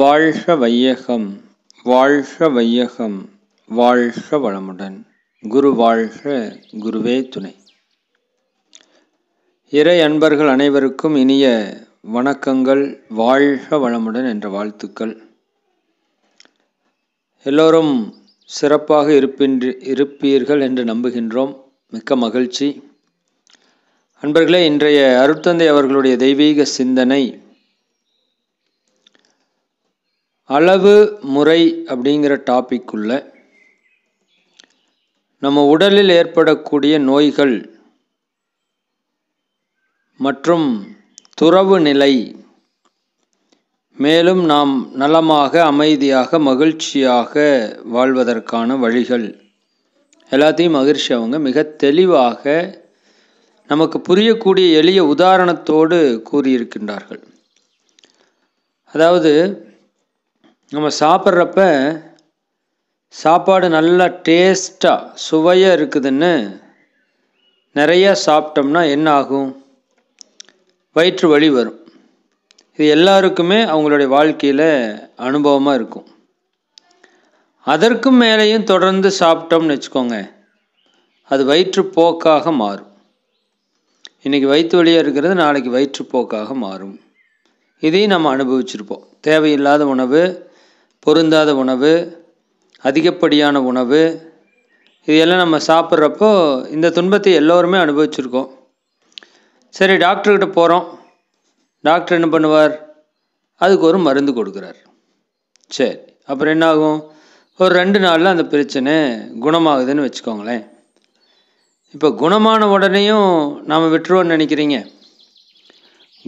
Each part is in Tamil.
வாழ்க வையகம் வாழ்க வையகம் வாழ்க வளமுடன் குரு வாழ்க குருவே துணை இறை அன்பர்கள் அனைவருக்கும் இனிய வணக்கங்கள் வாழ்க வளமுடன் என்ற வாழ்த்துக்கள் எல்லோரும் சிறப்பாக இருப்பின்றி இருப்பீர்கள் என்று நம்புகின்றோம் மிக்க மகிழ்ச்சி அன்பர்களே இன்றைய அருட்தந்தை அவர்களுடைய தெய்வீக சிந்தனை அளவு முறை அப்படிங்கிற டாபிக்குள்ள நம்ம உடலில் ஏற்படக்கூடிய நோய்கள் மற்றும் துறவு நிலை மேலும் நாம் நலமாக அமைதியாக மகிழ்ச்சியாக வாழ்வதற்கான வழிகள் எல்லாத்தையும் மகிழ்ச்சி அவங்க மிக தெளிவாக நமக்கு புரியக்கூடிய எளிய உதாரணத்தோடு கூறியிருக்கின்றார்கள் அதாவது நம்ம சாப்பிட்றப்ப சாப்பாடு நல்லா டேஸ்ட்டாக சுவையாக இருக்குதுன்னு நிறையா சாப்பிட்டோம்னா என்ன ஆகும் வயிற்று வழி வரும் இது எல்லாருக்குமே அவங்களுடைய வாழ்க்கையில் அனுபவமாக இருக்கும் அதற்கும் மேலேயும் தொடர்ந்து சாப்பிட்டோம்னு வச்சுக்கோங்க அது வயிற்றுப்போக்காக மாறும் இன்றைக்கி வயிற்று வழியாக இருக்கிறது நாளைக்கு வயிற்றுப்போக்காக மாறும் இதையும் நம்ம அனுபவிச்சிருப்போம் தேவையில்லாத உணவு பொருந்தாத உணவு அதிகப்படியான உணவு இதையெல்லாம் நம்ம சாப்பிட்றப்போ இந்த துன்பத்தை எல்லோருமே அனுபவிச்சிருக்கோம் சரி டாக்டர்கிட்ட போகிறோம் டாக்டர் என்ன பண்ணுவார் அதுக்கு ஒரு மருந்து கொடுக்குறார் சரி அப்புறம் என்ன ஆகும் ஒரு ரெண்டு நாளில் அந்த பிரச்சனை குணமாகுதுன்னு வச்சுக்கோங்களேன் இப்போ குணமான உடனேயும் நாம் விட்டுருவோன்னு நினைக்கிறீங்க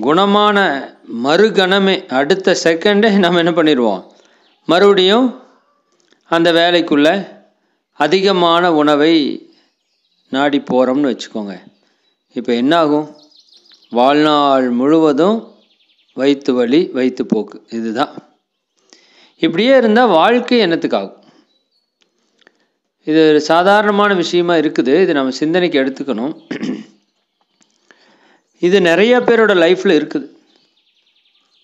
குணமான மறுகணமே அடுத்த செகண்டே நம்ம என்ன பண்ணிடுவோம் மறுபடியும் அந்த வேலைக்குள்ளே அதிகமான உணவை நாடி போகிறோம்னு வச்சுக்கோங்க இப்போ என்னாகும் வாழ்நாள் முழுவதும் வயிற்று வலி வயிற்று போக்கு இதுதான் இப்படியே இருந்தால் வாழ்க்கை என்னத்துக்காகும் இது ஒரு சாதாரணமான விஷயமா இருக்குது இது நம்ம சிந்தனைக்கு எடுத்துக்கணும் இது நிறைய பேரோட லைஃப்பில் இருக்குது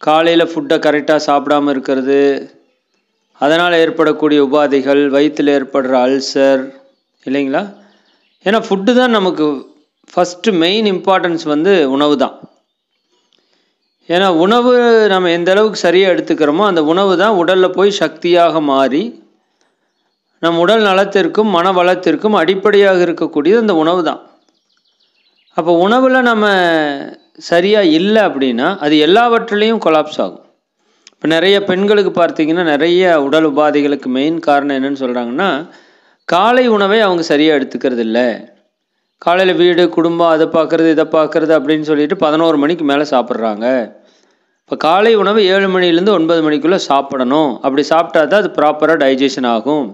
காலையில் ஃபுட்டை கரெக்டாக சாப்பிடாமல் இருக்கிறது அதனால் ஏற்படக்கூடிய உபாதைகள் வயிற்றில் ஏற்படுற அல்சர் இல்லைங்களா ஏன்னா ஃபுட்டு தான் நமக்கு ஃபஸ்ட்டு மெயின் இம்பார்ட்டன்ஸ் வந்து உணவு தான் ஏன்னா உணவு நம்ம எந்த அளவுக்கு சரியாக எடுத்துக்கிறோமோ அந்த உணவு தான் உடலில் போய் சக்தியாக மாறி நம் உடல் நலத்திற்கும் மன வளத்திற்கும் அடிப்படையாக இருக்கக்கூடியது அந்த உணவு தான் அப்போ உணவில் நம்ம சரியாக இல்லை அப்படின்னா அது எல்லாவற்றிலையும் கொலாப்ஸ் ஆகும் இப்போ நிறைய பெண்களுக்கு பார்த்தீங்கன்னா நிறைய உடல் உபாதைகளுக்கு மெயின் காரணம் என்னன்னு சொல்கிறாங்கன்னா காலை உணவை அவங்க சரியாக எடுத்துக்கிறது இல்லை காலையில் வீடு குடும்பம் அதை பார்க்குறது இதை பார்க்குறது அப்படின்னு சொல்லிட்டு பதினோரு மணிக்கு மேலே சாப்பிட்றாங்க இப்போ காலை உணவு ஏழு மணிலேருந்து ஒன்பது மணிக்குள்ளே சாப்பிடணும் அப்படி சாப்பிட்டா தான் அது ப்ராப்பராக டைஜஷன் ஆகும்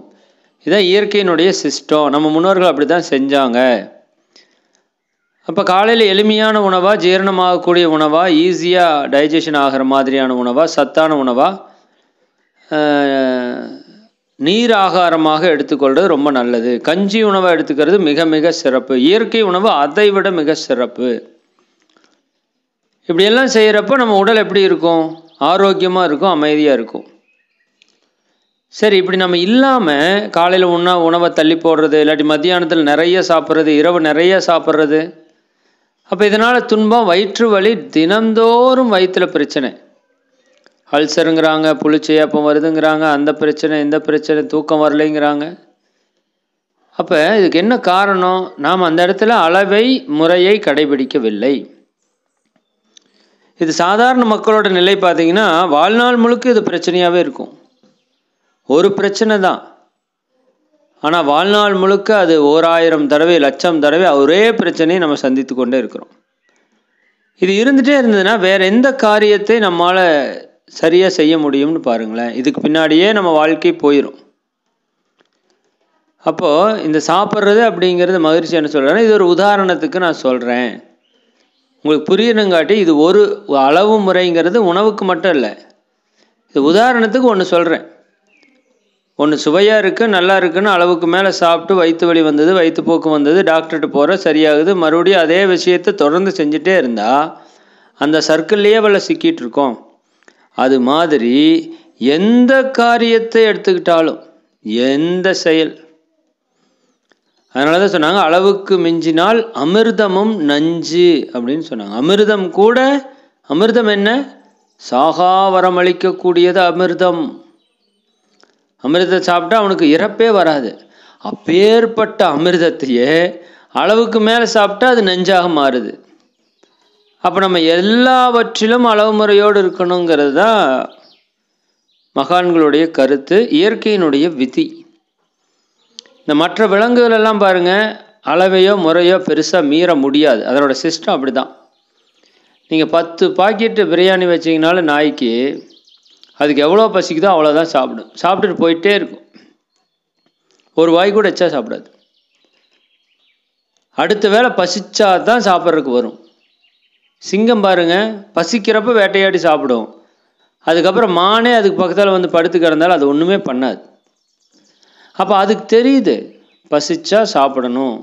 இதுதான் இயற்கையினுடைய சிஸ்டம் நம்ம முன்னோர்கள் அப்படி தான் செஞ்சாங்க அப்போ காலையில் எளிமையான உணவாக ஜீரணமாகக்கூடிய உணவாக ஈஸியாக டைஜஷன் ஆகிற மாதிரியான உணவாக சத்தான உணவாக நீர் ஆகாரமாக எடுத்துக்கொள்வது ரொம்ப நல்லது கஞ்சி உணவை எடுத்துக்கிறது மிக மிக சிறப்பு இயற்கை உணவு அதை விட மிக சிறப்பு இப்படியெல்லாம் செய்கிறப்ப நம்ம உடல் எப்படி இருக்கும் ஆரோக்கியமாக இருக்கும் அமைதியாக இருக்கும் சரி இப்படி நம்ம இல்லாமல் காலையில் உண்ணா உணவை தள்ளி போடுறது இல்லாட்டி மத்தியானத்தில் நிறைய சாப்பிட்றது இரவு நிறைய சாப்பிட்றது அப்போ இதனால் துன்பம் வயிற்று வலி தினந்தோறும் வயிற்றில் பிரச்சனை அல்சருங்கிறாங்க புளிச்சையாப்பம் வருதுங்கிறாங்க அந்த பிரச்சனை இந்த பிரச்சனை தூக்கம் வரலைங்கிறாங்க அப்போ இதுக்கு என்ன காரணம் நாம் அந்த இடத்துல அளவை முறையை கடைபிடிக்கவில்லை இது சாதாரண மக்களோட நிலை பார்த்தீங்கன்னா வாழ்நாள் முழுக்க இது பிரச்சனையாகவே இருக்கும் ஒரு பிரச்சனை தான் ஆனால் வாழ்நாள் முழுக்க அது ஓராயிரம் தடவை லட்சம் தடவை ஒரே பிரச்சனையை நம்ம சந்தித்து கொண்டே இருக்கிறோம் இது இருந்துகிட்டே இருந்ததுன்னா வேறு எந்த காரியத்தை நம்மளால் சரியாக செய்ய முடியும்னு பாருங்களேன் இதுக்கு பின்னாடியே நம்ம வாழ்க்கை போயிடும் அப்போது இந்த சாப்பிட்றது அப்படிங்கிறது மகிழ்ச்சி என்ன சொல்கிறேன்னா இது ஒரு உதாரணத்துக்கு நான் சொல்கிறேன் உங்களுக்கு புரியணுங்காட்டி இது ஒரு அளவு முறைங்கிறது உணவுக்கு மட்டும் இல்லை இது உதாரணத்துக்கு ஒன்று சொல்கிறேன் ஒன்று சுவையாக இருக்குது நல்லா இருக்குன்னு அளவுக்கு மேலே சாப்பிட்டு வயிற்று வலி வந்தது வயிற்றுப்போக்கு வந்தது டாக்டர்கிட்ட போகிற சரியாகுது மறுபடியும் அதே விஷயத்தை தொடர்ந்து செஞ்சுட்டே இருந்தால் அந்த சர்க்கிள்லேயே வல்ல சிக்கிட்டு இருக்கோம் அது மாதிரி எந்த காரியத்தை எடுத்துக்கிட்டாலும் எந்த செயல் அதனால தான் சொன்னாங்க அளவுக்கு மிஞ்சினால் அமிர்தமும் நஞ்சு அப்படின்னு சொன்னாங்க அமிர்தம் கூட அமிர்தம் என்ன சாகா வரமளிக்கக்கூடியது அமிர்தம் அமிர்தத்தை சாப்பிட்டா அவனுக்கு இறப்பே வராது அப்பேற்பட்ட அமிர்தத்தையே அளவுக்கு மேலே சாப்பிட்டா அது நெஞ்சாக மாறுது அப்போ நம்ம எல்லாவற்றிலும் அளவு முறையோடு இருக்கணுங்கிறது தான் மகான்களுடைய கருத்து இயற்கையினுடைய விதி இந்த மற்ற விலங்குகள் எல்லாம் பாருங்கள் அளவையோ முறையோ பெருசாக மீற முடியாது அதனோட சிஸ்டம் அப்படி தான் நீங்கள் பத்து பாக்கெட்டு பிரியாணி வச்சிங்கனாலும் நாய்க்கு அதுக்கு எவ்வளோ பசிக்குதோ அவ்வளோதான் சாப்பிடும் சாப்பிட்டுட்டு போயிட்டே இருக்கும் ஒரு வாய் கூட வச்சா சாப்பிடாது அடுத்த வேலை பசிச்சா தான் சாப்பிட்றதுக்கு வரும் சிங்கம் பாருங்கள் பசிக்கிறப்ப வேட்டையாடி சாப்பிடும் அதுக்கப்புறம் மானே அதுக்கு பக்கத்தில் வந்து படுத்து கிடந்தாலும் அது ஒன்றுமே பண்ணாது அப்போ அதுக்கு தெரியுது பசிச்சா சாப்பிடணும்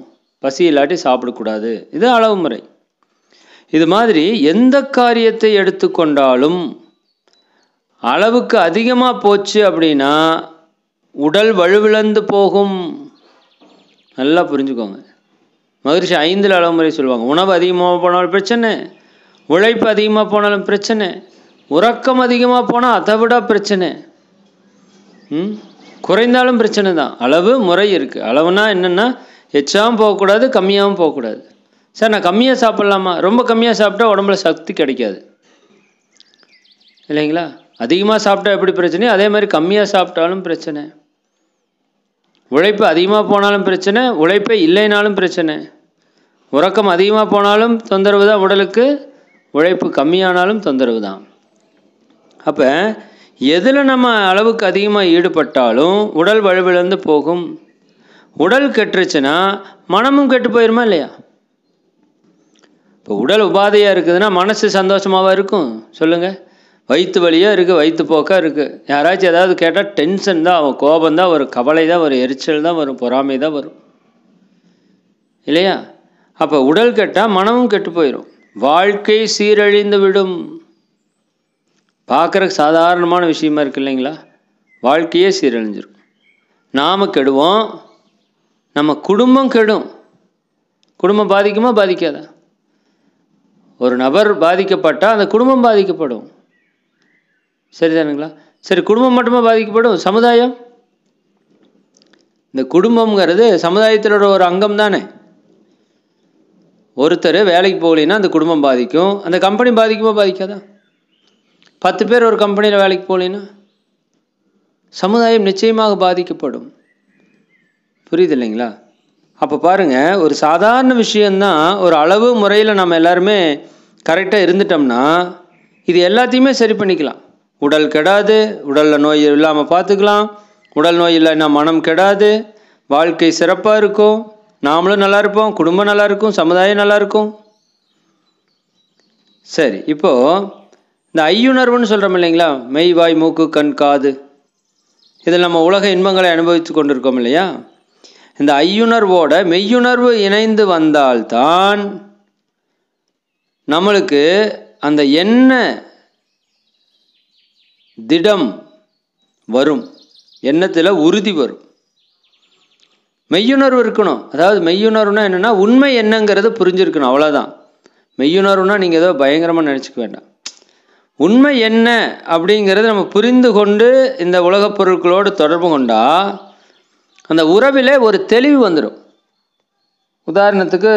பசி இல்லாட்டி சாப்பிடக்கூடாது இது அளவு முறை இது மாதிரி எந்த காரியத்தை எடுத்துக்கொண்டாலும் அளவுக்கு அதிகமாக போச்சு அப்படின்னா உடல் வலுவிழந்து போகும் நல்லா புரிஞ்சுக்கோங்க மகிழ்ச்சி ஐந்தில் அளவு முறை சொல்லுவாங்க உணவு அதிகமாக போனாலும் பிரச்சனை உழைப்பு அதிகமாக போனாலும் பிரச்சனை உறக்கம் அதிகமாக போனால் அதை விட பிரச்சனை ம் குறைந்தாலும் பிரச்சனை தான் அளவு முறை இருக்குது அளவுனா என்னென்னா எச்சாகவும் போகக்கூடாது கம்மியாகவும் போகக்கூடாது சார் நான் கம்மியாக சாப்பிட்லாமா ரொம்ப கம்மியாக சாப்பிட்டா உடம்புல சக்தி கிடைக்காது இல்லைங்களா அதிகமாக சாப்பிட்டா எப்படி பிரச்சனையோ அதே மாதிரி கம்மியாக சாப்பிட்டாலும் பிரச்சனை உழைப்பு அதிகமாக போனாலும் பிரச்சனை உழைப்பே இல்லைனாலும் பிரச்சனை உறக்கம் அதிகமாக போனாலும் தொந்தரவு தான் உடலுக்கு உழைப்பு கம்மியானாலும் தொந்தரவு தான் அப்போ எதில் நம்ம அளவுக்கு அதிகமாக ஈடுபட்டாலும் உடல் வலுவிழந்து போகும் உடல் கெட்டுருச்சுன்னா மனமும் கெட்டு போயிருமா இல்லையா இப்போ உடல் உபாதையாக இருக்குதுன்னா மனசு சந்தோஷமாக இருக்கும் சொல்லுங்கள் வயிற்று வழியாக இருக்குது வயிற்று போக்காக இருக்குது யாராச்சும் ஏதாவது கேட்டால் டென்ஷன் தான் அவன் கோபம் தான் வரும் கவலை தான் வரும் எரிச்சல் தான் வரும் பொறாமை தான் வரும் இல்லையா அப்போ உடல் கெட்டால் மனமும் கெட்டு போயிடும் வாழ்க்கை சீரழிந்து விடும் பார்க்குறக்கு சாதாரணமான விஷயமா இருக்குது இல்லைங்களா வாழ்க்கையே சீரழிஞ்சிடும் நாம் கெடுவோம் நம்ம குடும்பம் கெடும் குடும்பம் பாதிக்குமா பாதிக்காதா ஒரு நபர் பாதிக்கப்பட்டால் அந்த குடும்பம் பாதிக்கப்படும் சரிதானுங்களா சரி குடும்பம் மட்டுமே பாதிக்கப்படும் சமுதாயம் இந்த குடும்பம்ங்கிறது சமுதாயத்திலோட ஒரு அங்கம் தானே ஒருத்தர் வேலைக்கு போகலைன்னா அந்த குடும்பம் பாதிக்கும் அந்த கம்பெனி பாதிக்குமா பாதிக்காதா பத்து பேர் ஒரு கம்பெனியில் வேலைக்கு போகலைன்னா சமுதாயம் நிச்சயமாக பாதிக்கப்படும் புரியுது இல்லைங்களா அப்போ பாருங்கள் ஒரு சாதாரண விஷயந்தான் ஒரு அளவு முறையில் நம்ம எல்லாருமே கரெக்டாக இருந்துட்டோம்னா இது எல்லாத்தையுமே சரி பண்ணிக்கலாம் உடல் கெடாது உடலில் நோய் இல்லாமல் பார்த்துக்கலாம் உடல் நோய் இல்லைன்னா மனம் கெடாது வாழ்க்கை சிறப்பாக இருக்கும் நாமளும் நல்லா இருப்போம் குடும்பம் நல்லா இருக்கும் சமுதாயம் நல்லா இருக்கும் சரி இப்போது இந்த ஐயுணர்வுன்னு சொல்கிறோம் இல்லைங்களா மெய் வாய் மூக்கு கண் காது இதில் நம்ம உலக இன்பங்களை அனுபவித்து கொண்டிருக்கோம் இல்லையா இந்த ஐயுணர்வோட மெய்யுணர்வு இணைந்து வந்தால்தான் நம்மளுக்கு அந்த என்ன திடம் வரும் எண்ணத்தில் உறுதி வரும் மெய்யுணர்வு இருக்கணும் அதாவது மெய்யுணர்வுனா என்னென்னா உண்மை என்னங்கிறத புரிஞ்சிருக்கணும் அவ்வளோதான் மெய்யுணர்வுனா நீங்கள் ஏதோ பயங்கரமாக நினச்சிக்க வேண்டாம் உண்மை என்ன அப்படிங்கிறத நம்ம புரிந்து கொண்டு இந்த உலகப் பொருட்களோடு தொடர்பு கொண்டால் அந்த உறவிலே ஒரு தெளிவு வந்துடும் உதாரணத்துக்கு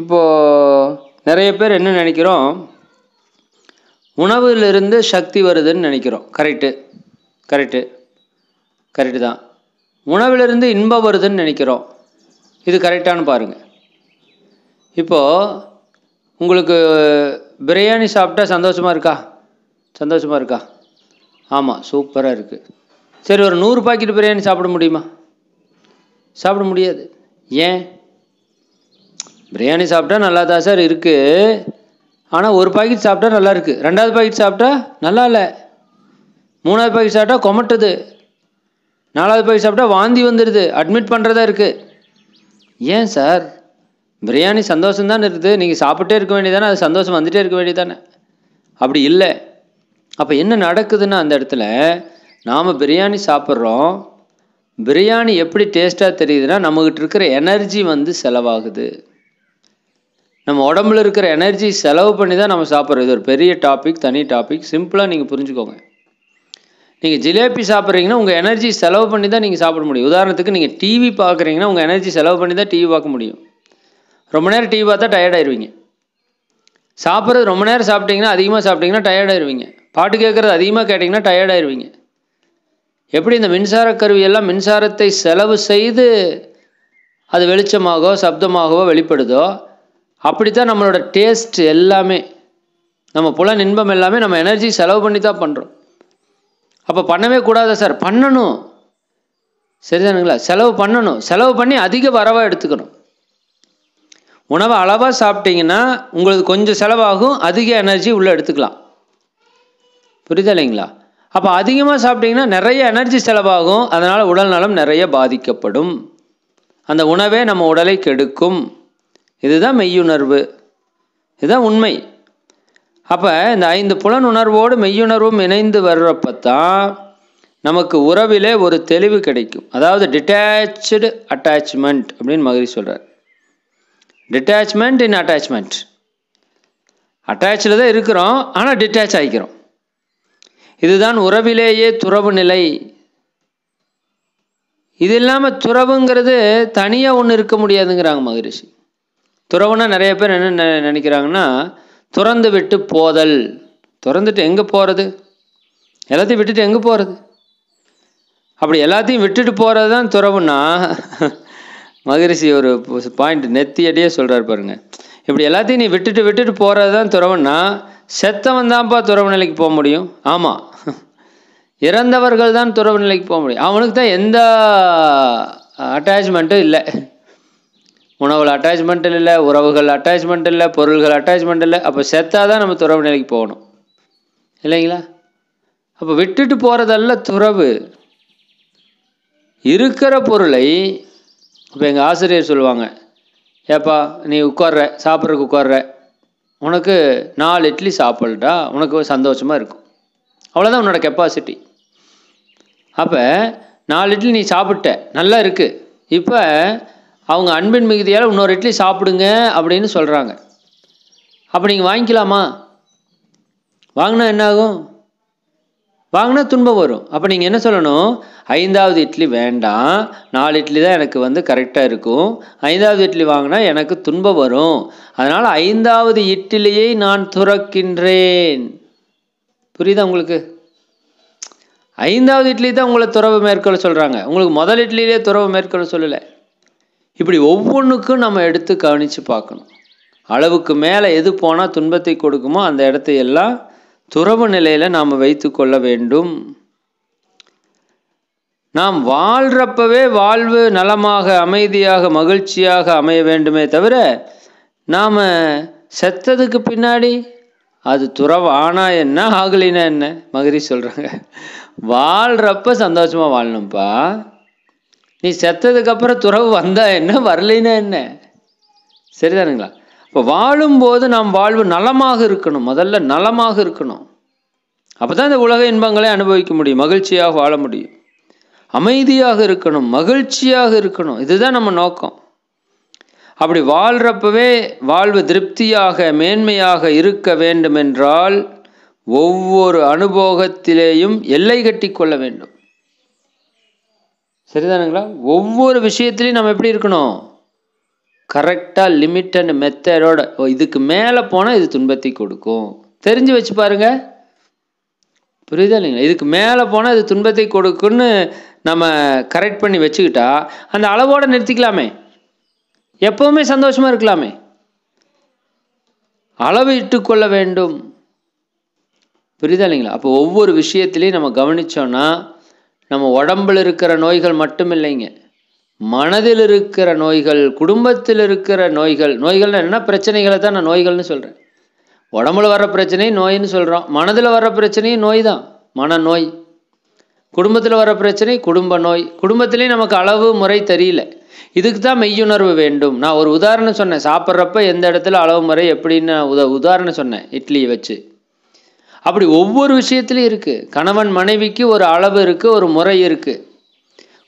இப்போது நிறைய பேர் என்ன நினைக்கிறோம் உணவுலேருந்து சக்தி வருதுன்னு நினைக்கிறோம் கரெக்டு கரெக்டு கரெக்டு தான் உணவிலிருந்து இன்பம் வருதுன்னு நினைக்கிறோம் இது கரெக்டானு பாருங்கள் இப்போது உங்களுக்கு பிரியாணி சாப்பிட்டா சந்தோஷமாக இருக்கா சந்தோஷமாக இருக்கா ஆமாம் சூப்பராக இருக்குது சரி ஒரு நூறு பாக்கெட் பிரியாணி சாப்பிட முடியுமா சாப்பிட முடியாது ஏன் பிரியாணி சாப்பிட்டா நல்லா தான் சார் இருக்குது ஆனால் ஒரு பாக்கெட் சாப்பிட்டா நல்லா இருக்குது ரெண்டாவது பாக்கெட் சாப்பிட்டா நல்லா இல்லை மூணாவது பாக்கெட் சாப்பிட்டா கொமட்டுது நாலாவது பாக்கெட் சாப்பிட்டா வாந்தி வந்துடுது அட்மிட் பண்ணுறதா இருக்குது ஏன் சார் பிரியாணி சந்தோஷம் இருக்குது நீங்கள் சாப்பிட்டே இருக்க வேண்டியதானே அது சந்தோஷம் வந்துகிட்டே இருக்க வேண்டியதானே அப்படி இல்லை அப்போ என்ன நடக்குதுன்னா அந்த இடத்துல நாம் பிரியாணி சாப்பிட்றோம் பிரியாணி எப்படி டேஸ்ட்டாக தெரியுதுன்னா நம்மக்கிட்ட இருக்கிற எனர்ஜி வந்து செலவாகுது நம்ம உடம்புல இருக்கிற எனர்ஜி செலவு பண்ணி தான் நம்ம சாப்பிட்றோம் இது ஒரு பெரிய டாபிக் தனி டாபிக் சிம்பிளாக நீங்கள் புரிஞ்சுக்கோங்க நீங்கள் ஜிலேபி சாப்பிட்றீங்கன்னா உங்கள் எனர்ஜி செலவு பண்ணி தான் நீங்கள் சாப்பிட முடியும் உதாரணத்துக்கு நீங்கள் டிவி பார்க்குறீங்கன்னா உங்கள் எனர்ஜி செலவு பண்ணி தான் டிவி பார்க்க முடியும் ரொம்ப நேரம் டிவி பார்த்தா டயர்டாயிருவீங்க சாப்பிட்றது ரொம்ப நேரம் சாப்பிட்டீங்கன்னா அதிகமாக சாப்பிட்டீங்கன்னா டயர்டாயிருவீங்க பாட்டு கேட்குறது அதிகமாக கேட்டிங்கன்னா டயர்டாயிருவீங்க எப்படி இந்த மின்சார கருவியெல்லாம் மின்சாரத்தை செலவு செய்து அது வெளிச்சமாகவோ சப்தமாகவோ வெளிப்படுதோ அப்படி தான் நம்மளோட டேஸ்ட் எல்லாமே நம்ம புலன் இன்பம் எல்லாமே நம்ம எனர்ஜி செலவு பண்ணி தான் பண்ணுறோம் அப்போ பண்ணவே கூடாதா சார் பண்ணணும் சரிதானுங்களா செலவு பண்ணணும் செலவு பண்ணி அதிக வரவாக எடுத்துக்கணும் உணவை அளவாக சாப்பிட்டீங்கன்னா உங்களுக்கு கொஞ்சம் செலவாகும் அதிக எனர்ஜி உள்ளே எடுத்துக்கலாம் புரியுதா இல்லைங்களா அப்போ அதிகமாக சாப்பிட்டீங்கன்னா நிறைய எனர்ஜி செலவாகும் அதனால் உடல் நலம் நிறைய பாதிக்கப்படும் அந்த உணவே நம்ம உடலை கெடுக்கும் இதுதான் மெய்யுணர்வு இதுதான் உண்மை அப்போ இந்த ஐந்து புலனுணர்வோடு மெய்யுணர்வும் இணைந்து வர்றப்ப தான் நமக்கு உறவிலே ஒரு தெளிவு கிடைக்கும் அதாவது டிட்டாச்சு அட்டாச்மெண்ட் அப்படின்னு மகிழ் சொல்கிறார் டிட்டாச்மெண்ட் இன் அட்டாச்மெண்ட் அட்டாச்சில் தான் இருக்கிறோம் ஆனால் டிட்டாச் ஆகிக்கிறோம் இதுதான் உறவிலேயே துறவு நிலை இது இல்லாமல் துறவுங்கிறது தனியாக ஒன்று இருக்க முடியாதுங்கிறாங்க மகரிஷி துறவுனா நிறைய பேர் என்ன நினைக்கிறாங்கன்னா துறந்து விட்டு போதல் துறந்துட்டு எங்கே போகிறது எல்லாத்தையும் விட்டுட்டு எங்கே போகிறது அப்படி எல்லாத்தையும் விட்டுட்டு போகிறது தான் துறவுன்னா மகரிஷி ஒரு பாயிண்ட் நெத்தியடியே சொல்கிறார் பாருங்க இப்படி எல்லாத்தையும் நீ விட்டுட்டு விட்டுட்டு போகிறது தான் துறவுன்னா செத்தவன் தான்ப்பா துறவு நிலைக்கு போக முடியும் ஆமாம் இறந்தவர்கள் தான் துறவு நிலைக்கு போக முடியும் அவனுக்கு தான் எந்த அட்டாச்மெண்ட்டும் இல்லை உணவுகள் அட்டாச்மெண்ட் இல்லை உறவுகள் அட்டாச்மெண்ட் இல்லை பொருள்கள் அட்டாச்மெண்ட் இல்லை அப்போ செத்தாக தான் நம்ம துறவு நிலைக்கு போகணும் இல்லைங்களா அப்போ விட்டுட்டு போகிறதல்ல துறவு இருக்கிற பொருளை இப்போ எங்கள் ஆசிரியர் சொல்லுவாங்க ஏப்பா நீ உட்கார்ற சாப்பிட்றதுக்கு உட்கார்ற உனக்கு நாலு இட்லி சாப்பிட்டா உனக்கு சந்தோஷமாக இருக்கும் அவ்வளோதான் உன்னோட கெப்பாசிட்டி அப்போ நாலு இட்லி நீ சாப்பிட்ட நல்லா இருக்குது இப்போ அவங்க அன்பின் மிகுதியால் இன்னொரு இட்லி சாப்பிடுங்க அப்படின்னு சொல்கிறாங்க அப்போ நீங்கள் வாங்கிக்கலாமா வாங்கினா என்னாகும் வாங்கினா துன்பம் வரும் அப்போ நீங்கள் என்ன சொல்லணும் ஐந்தாவது இட்லி வேண்டாம் நாலு இட்லி தான் எனக்கு வந்து கரெக்டாக இருக்கும் ஐந்தாவது இட்லி வாங்கினா எனக்கு துன்பம் வரும் அதனால் ஐந்தாவது இட்லியை நான் துறக்கின்றேன் புரியுதா உங்களுக்கு ஐந்தாவது இட்லி தான் உங்களை துறவு மேற்கொள்ள சொல்கிறாங்க உங்களுக்கு முதல் இட்லியிலே துறவு மேற்கொள்ள சொல்லலை இப்படி ஒவ்வொன்றுக்கும் நம்ம எடுத்து கவனித்து பார்க்கணும் அளவுக்கு மேலே எது போனால் துன்பத்தை கொடுக்குமோ அந்த இடத்தையெல்லாம் துறவு நிலையில் நாம் வைத்து கொள்ள வேண்டும் நாம் வாழ்கிறப்பவே வாழ்வு நலமாக அமைதியாக மகிழ்ச்சியாக அமைய வேண்டுமே தவிர நாம் செத்ததுக்கு பின்னாடி அது துறவு ஆனா என்ன ஆகலினா என்ன மகிரி சொல்கிறாங்க வாழ்கிறப்ப சந்தோஷமாக வாழணும்ப்பா நீ செத்ததுக்கப்புறம் துறவு வந்தால் என்ன வரலைன்னா என்ன சரிதானுங்களா இப்போ வாழும்போது நாம் வாழ்வு நலமாக இருக்கணும் முதல்ல நலமாக இருக்கணும் அப்போ தான் இந்த உலக இன்பங்களை அனுபவிக்க முடியும் மகிழ்ச்சியாக வாழ முடியும் அமைதியாக இருக்கணும் மகிழ்ச்சியாக இருக்கணும் இதுதான் நம்ம நோக்கம் அப்படி வாழ்கிறப்பவே வாழ்வு திருப்தியாக மேன்மையாக இருக்க வேண்டும் என்றால் ஒவ்வொரு அனுபவத்திலேயும் எல்லை கட்டி கொள்ள வேண்டும் சரிதானுங்களா ஒவ்வொரு விஷயத்துலையும் நம்ம எப்படி இருக்கணும் கரெக்டாக லிமிட் அண்ட் மெத்தடோட இதுக்கு மேலே போனால் இது துன்பத்தை கொடுக்கும் தெரிஞ்சு வச்சு பாருங்க புரியுதா இல்லைங்களா இதுக்கு மேலே போனால் இது துன்பத்தை கொடுக்குன்னு நம்ம கரெக்ட் பண்ணி வச்சுக்கிட்டா அந்த அளவோடு நிறுத்திக்கலாமே எப்போவுமே சந்தோஷமாக இருக்கலாமே அளவு இட்டுக்கொள்ள வேண்டும் புரியுதா இல்லைங்களா அப்போ ஒவ்வொரு விஷயத்துலையும் நம்ம கவனித்தோன்னா நம்ம உடம்பில் இருக்கிற நோய்கள் மட்டும் இல்லைங்க மனதில் இருக்கிற நோய்கள் குடும்பத்தில் இருக்கிற நோய்கள் நோய்கள்னா என்ன பிரச்சனைகளை தான் நான் நோய்கள்னு சொல்கிறேன் உடம்புல வர பிரச்சனையும் நோயின்னு சொல்கிறோம் மனதில் வர பிரச்சனையும் நோய் தான் மனநோய் குடும்பத்தில் வர பிரச்சனை குடும்ப நோய் குடும்பத்துலேயும் நமக்கு அளவு முறை தெரியல இதுக்கு தான் மெய்யுணர்வு வேண்டும் நான் ஒரு உதாரணம் சொன்னேன் சாப்பிட்றப்ப எந்த இடத்துல அளவு முறை எப்படின்னு உத உதாரணம் சொன்னேன் இட்லியை வச்சு அப்படி ஒவ்வொரு விஷயத்துலையும் இருக்குது கணவன் மனைவிக்கு ஒரு அளவு இருக்குது ஒரு முறை இருக்குது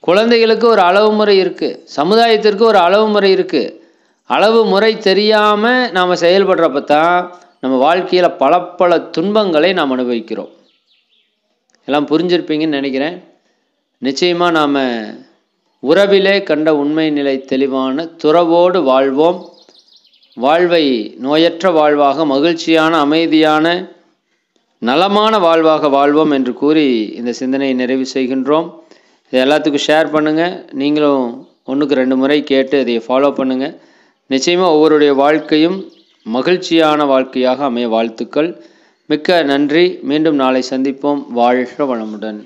குழந்தைகளுக்கு ஒரு அளவு முறை இருக்குது சமுதாயத்திற்கு ஒரு அளவு முறை இருக்குது அளவு முறை தெரியாமல் நாம் செயல்படுறப்ப தான் நம்ம வாழ்க்கையில் பல பல துன்பங்களை நாம் அனுபவிக்கிறோம் எல்லாம் புரிஞ்சிருப்பீங்கன்னு நினைக்கிறேன் நிச்சயமாக நாம் உறவிலே கண்ட உண்மை நிலை தெளிவான துறவோடு வாழ்வோம் வாழ்வை நோயற்ற வாழ்வாக மகிழ்ச்சியான அமைதியான நலமான வாழ்வாக வாழ்வோம் என்று கூறி இந்த சிந்தனையை நிறைவு செய்கின்றோம் இது எல்லாத்துக்கும் ஷேர் பண்ணுங்கள் நீங்களும் ஒன்றுக்கு ரெண்டு முறை கேட்டு அதை ஃபாலோ பண்ணுங்கள் நிச்சயமாக ஒவ்வொருடைய வாழ்க்கையும் மகிழ்ச்சியான வாழ்க்கையாக அமைய வாழ்த்துக்கள் மிக்க நன்றி மீண்டும் நாளை சந்திப்போம் வாழ்க வளமுடன்